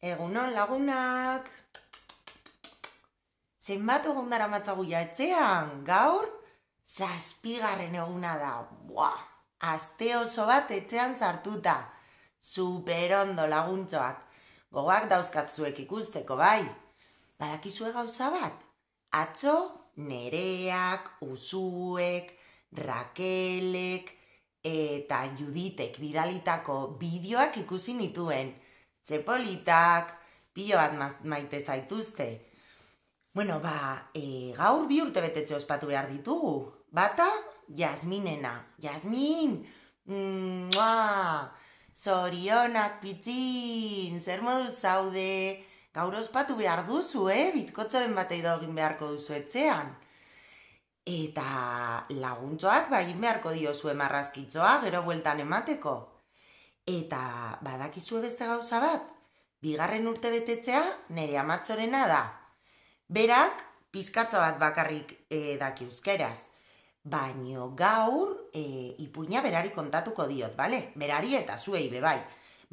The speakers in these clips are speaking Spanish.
Egunon lagunak! Zenbat egon dara matzagu jatzean, gaur? Zazpigarren eguna da, bua! Azte oso bat etxean sartuta. Superondo laguntzoak. Gogoak dauzkatzuek ikusteko, bai? Badakizue gauza bat? Atzo, nereak, usuek, rakelek eta juditek bidalitako bideoak ikusi nituen zepolitak, pilo bat maite zaituzte. Bueno, ba, e, gaur bi urte betetxe ospatu behar ditugu. Bata, jasminena. Jasmin! Mua! Zorionak pitzin! Zer modu zaude? Gaur ospatu behar duzu, eh? Bizkotzoren batei daugin beharko duzu etzean. Eta laguntzoak, ba, egin beharko dio zuen marrazkitzoa, gero bueltan emateko. Eta badakizue beste gauza bat, bigarren urte betetzea nire amatzorena da. Berak, pizkatza bat bakarrik e, daki euskeraz. Baino gaur e, ipuina berari kontatuko diot, bale? Berari eta zuei bebai.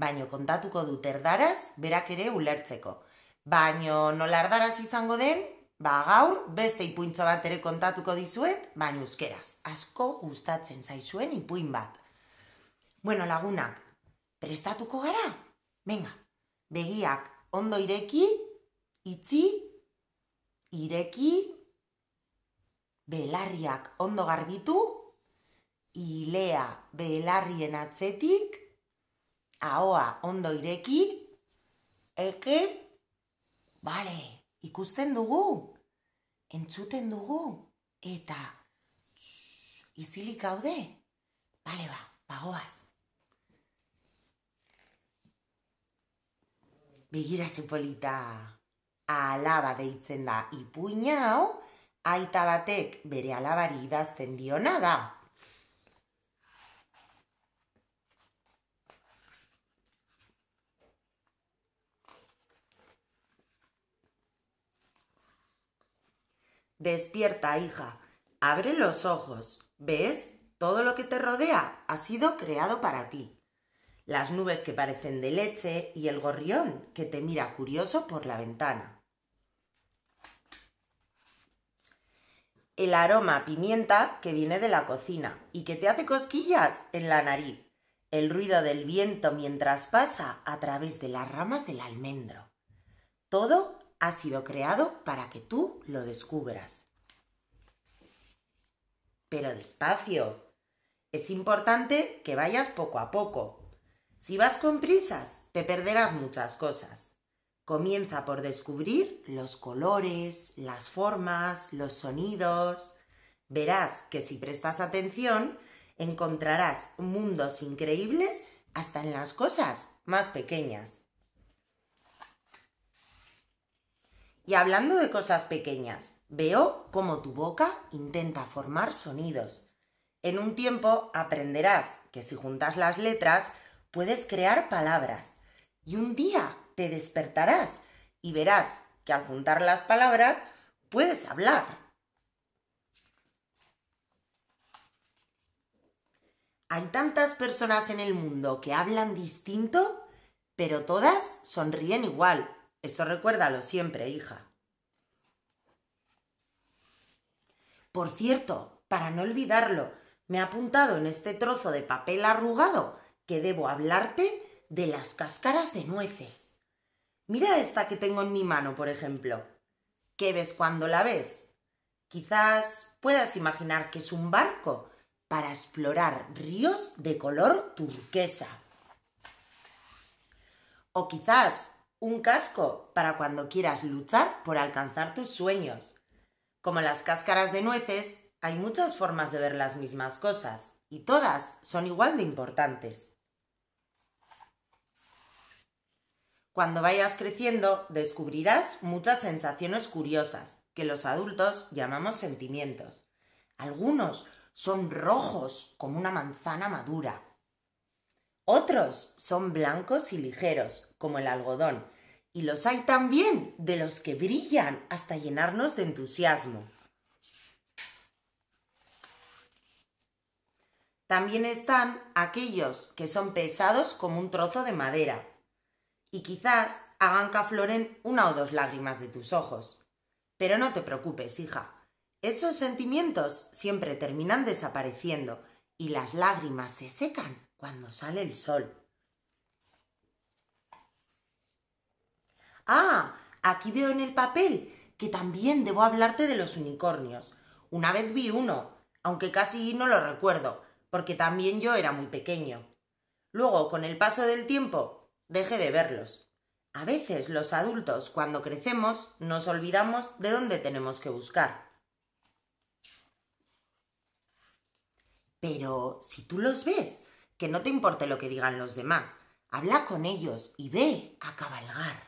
Baino kontatuko dut erdaraz, berak ere ulertzeko. Baino nola erdaraz izango den, ba gaur beste ipuintzo bat ere kontatuko dizuet, baina euskeraz. Asko gustatzen zaizuen ipuin bat. Bueno, lagunak, prestatuko gara. Venga, begiak ondo ireki, itzi, ireki, belarriak ondo garbitu, ilea belarrien atzetik, ahoa ondo ireki, eke, bale, ikusten dugu, entzuten dugu, eta izilik gaude, bale ba, bagoaz. Begira su polita. Alaba deitzen y ipuina hau, aita veré a la idazten diona nada! Despierta, hija. Abre los ojos. ¿Ves? Todo lo que te rodea ha sido creado para ti las nubes que parecen de leche y el gorrión que te mira curioso por la ventana. El aroma pimienta que viene de la cocina y que te hace cosquillas en la nariz. El ruido del viento mientras pasa a través de las ramas del almendro. Todo ha sido creado para que tú lo descubras. Pero despacio. Es importante que vayas poco a poco, si vas con prisas, te perderás muchas cosas. Comienza por descubrir los colores, las formas, los sonidos. Verás que si prestas atención, encontrarás mundos increíbles hasta en las cosas más pequeñas. Y hablando de cosas pequeñas, veo cómo tu boca intenta formar sonidos. En un tiempo aprenderás que si juntas las letras puedes crear palabras y un día te despertarás y verás que al juntar las palabras puedes hablar. Hay tantas personas en el mundo que hablan distinto, pero todas sonríen igual. Eso recuérdalo siempre, hija. Por cierto, para no olvidarlo, me ha apuntado en este trozo de papel arrugado que debo hablarte de las cáscaras de nueces. Mira esta que tengo en mi mano, por ejemplo. ¿Qué ves cuando la ves? Quizás puedas imaginar que es un barco para explorar ríos de color turquesa. O quizás un casco para cuando quieras luchar por alcanzar tus sueños. Como las cáscaras de nueces, hay muchas formas de ver las mismas cosas y todas son igual de importantes. Cuando vayas creciendo, descubrirás muchas sensaciones curiosas, que los adultos llamamos sentimientos. Algunos son rojos como una manzana madura. Otros son blancos y ligeros, como el algodón. Y los hay también de los que brillan hasta llenarnos de entusiasmo. También están aquellos que son pesados como un trozo de madera y quizás hagan que afloren una o dos lágrimas de tus ojos. Pero no te preocupes, hija. Esos sentimientos siempre terminan desapareciendo y las lágrimas se secan cuando sale el sol. Ah, aquí veo en el papel que también debo hablarte de los unicornios. Una vez vi uno, aunque casi no lo recuerdo, porque también yo era muy pequeño. Luego, con el paso del tiempo, deje de verlos. A veces los adultos, cuando crecemos, nos olvidamos de dónde tenemos que buscar. Pero si tú los ves, que no te importe lo que digan los demás, habla con ellos y ve a cabalgar.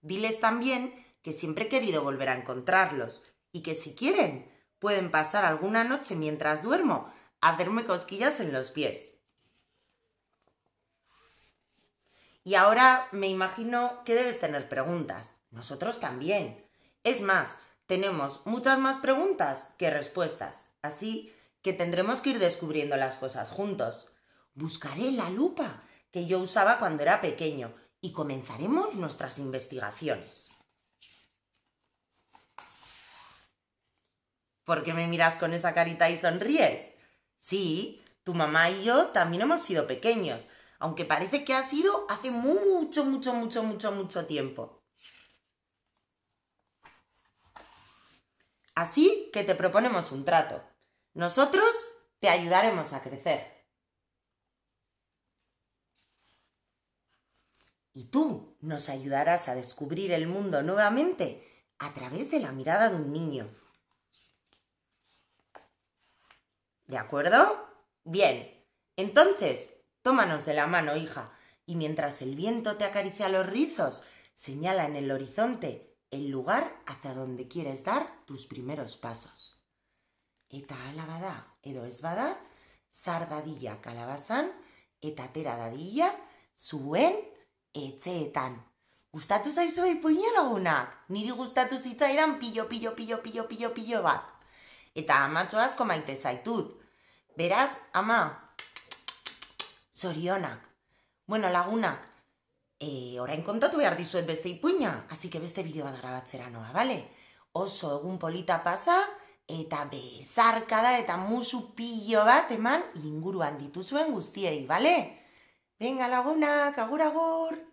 Diles también que siempre he querido volver a encontrarlos y que si quieren, pueden pasar alguna noche mientras duermo a hacerme cosquillas en los pies. Y ahora me imagino que debes tener preguntas. Nosotros también. Es más, tenemos muchas más preguntas que respuestas. Así que tendremos que ir descubriendo las cosas juntos. Buscaré la lupa que yo usaba cuando era pequeño y comenzaremos nuestras investigaciones. ¿Por qué me miras con esa carita y sonríes? Sí, tu mamá y yo también hemos sido pequeños, aunque parece que ha sido hace mucho, mucho, mucho, mucho, mucho tiempo. Así que te proponemos un trato. Nosotros te ayudaremos a crecer. Y tú nos ayudarás a descubrir el mundo nuevamente a través de la mirada de un niño. ¿De acuerdo? Bien, entonces Tómanos de la mano, hija, y mientras el viento te acaricia los rizos, señala en el horizonte el lugar hacia donde quieres dar tus primeros pasos. Eta alabada, edo esbada sardadilla zar eta tera dadilla! zuen etxeetan. Gustatu zaizuei niri lagunak? Niri gustatu zitzaidan pillo, pillo, pillo, pillo, pillo, pillo bat. Eta amatxo como maite zaitut. Beraz, ama, Zorionak. Bueno, lagunak, e, orain kontatu behar dizuet beste ipuina, azike beste bideoa bat grabatzera noa, bale? Oso egun polita pasa, eta bezarkada eta musu pillo bat eman inguruan dituzuen guztiei, bale? Benga lagunak, agur agur!